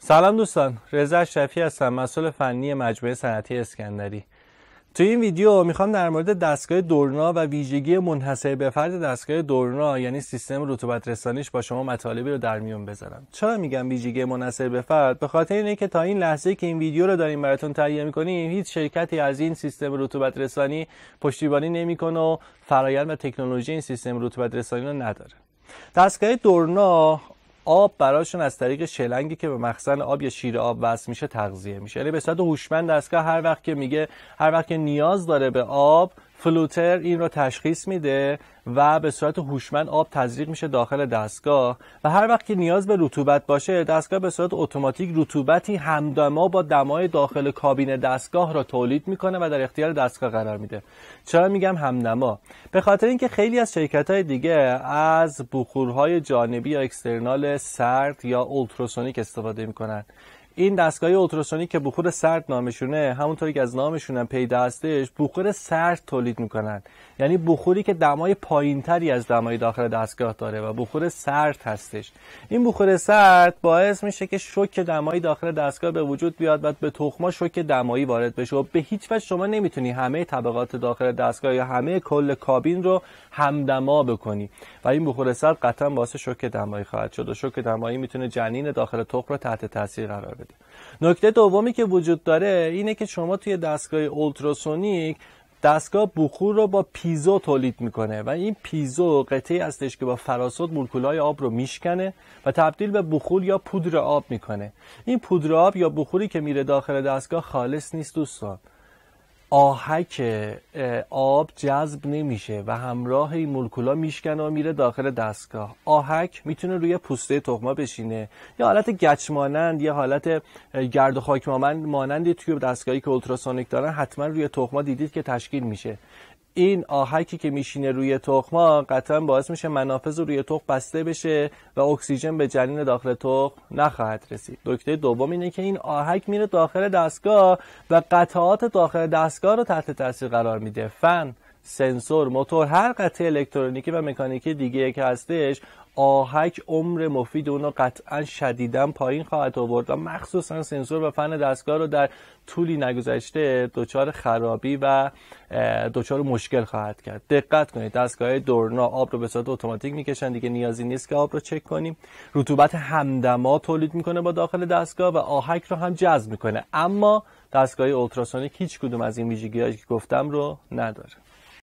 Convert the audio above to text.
سلام دوستان رضا شفی هستم مسئول فنی مجموعه صنعتی اسکندری توی این ویدیو میخوام در مورد دستگاه دورنا و ویژگی منحصر به فرد دستگاه دورنا یعنی سیستم رطوبت رسانیش با شما مطالبی رو در میون بذارم چرا میگم ویژگی منحصر به فرد به خاطر اینه که تا این لحظه که این ویدیو رو داریم براتون تهیه میکنیم هیچ شرکتی از این سیستم رطوبت رسانی پشتیبانی نمیکنه و فرایند و تکنولوژی این سیستم رطوبت رسانی رو نداره دستگاه دورنا آب براشون از طریق شلنگی که به مخزن آب یا شیر آب وصل میشه تغذیه میشه یعنی به صورت هوشمند دستگاه هر وقت که میگه هر وقت که نیاز داره به آب فلوتر این رو تشخیص میده و به صورت هوشمند آب تزریق میشه داخل دستگاه و هر وقت که نیاز به رطوبت باشه دستگاه به صورت اتوماتیک رطوبتی همدما با دمای داخل کابین دستگاه را تولید میکنه و در اختیار دستگاه قرار میده چرا میگم همدما به خاطر اینکه خیلی از شرکت های دیگه از بخورهای جانبی یا اکسترنال سرد یا اولتراسونیک استفاده میکنن این دستگاه اولتراسونی که بخور سرد نامشونه همونطوری که از نامشونم پیدا هستش بخور سرد تولید میکنن یعنی بخوری که دمای پایینتری از دمای داخل دستگاه داره و بخور سرد هستش این بخور سرد باعث میشه که شوک دمایی داخل دستگاه به وجود بیاد و به تخما شوک دمایی وارد بشه و به هیچ وجه شما نمیتونی همه طبقات داخل دستگاه یا همه کل کابین رو همدما بکنی و این بخور سرد قطعا باعث شوک دمایی خواهد شد و شوک دمایی میتونه جنین داخل تخم رو تحت تاثیر قرار بده نکته دومی که وجود داره اینه که شما توی دستگاه اولتراسونیک دستگاه بخور رو با پیزو تولید میکنه و این پیزو قطعی هستش که با فراسود مولکولهای آب رو میشکنه و تبدیل به بخور یا پودر آب میکنه این پودر آب یا بخوری که میره داخل دستگاه خالص نیست دوستان آهک آب جذب نمیشه و همراه این مولکولا میشکنه و میره داخل دستگاه آهک میتونه روی پوسته تخما بشینه یه حالت گچ مانند یا حالت گرد و خاک مانند توی دستگاهی که اولتراسونیک دارن حتما روی تخما دیدید که تشکیل میشه این آهکی که میشینه روی تخما قطعا باعث میشه منافذ روی تخم بسته بشه و اکسیژن به جنین داخل تخم نخواهد رسید نکته دوم اینه که این آهک میره داخل دستگاه و قطعات داخل دستگاه رو تحت تاثیر قرار میده فن سنسور موتور هر قطعه الکترونیکی و مکانیکی دیگه که هستش آهک عمر مفید اون رو قطعا شدیدا پایین خواهد آورد و مخصوصا سنسور و فن دستگاه رو در طولی نگذشته دچار خرابی و دچار مشکل خواهد کرد دقت کنید دستگاه دورنا آب رو به صورت اتوماتیک میکشن دیگه نیازی نیست که آب رو چک کنیم رطوبت همدما تولید میکنه با داخل دستگاه و آهک رو هم جذب میکنه اما دستگاه اولتراسونیک هیچ کدوم از این ویژگی که گفتم رو نداره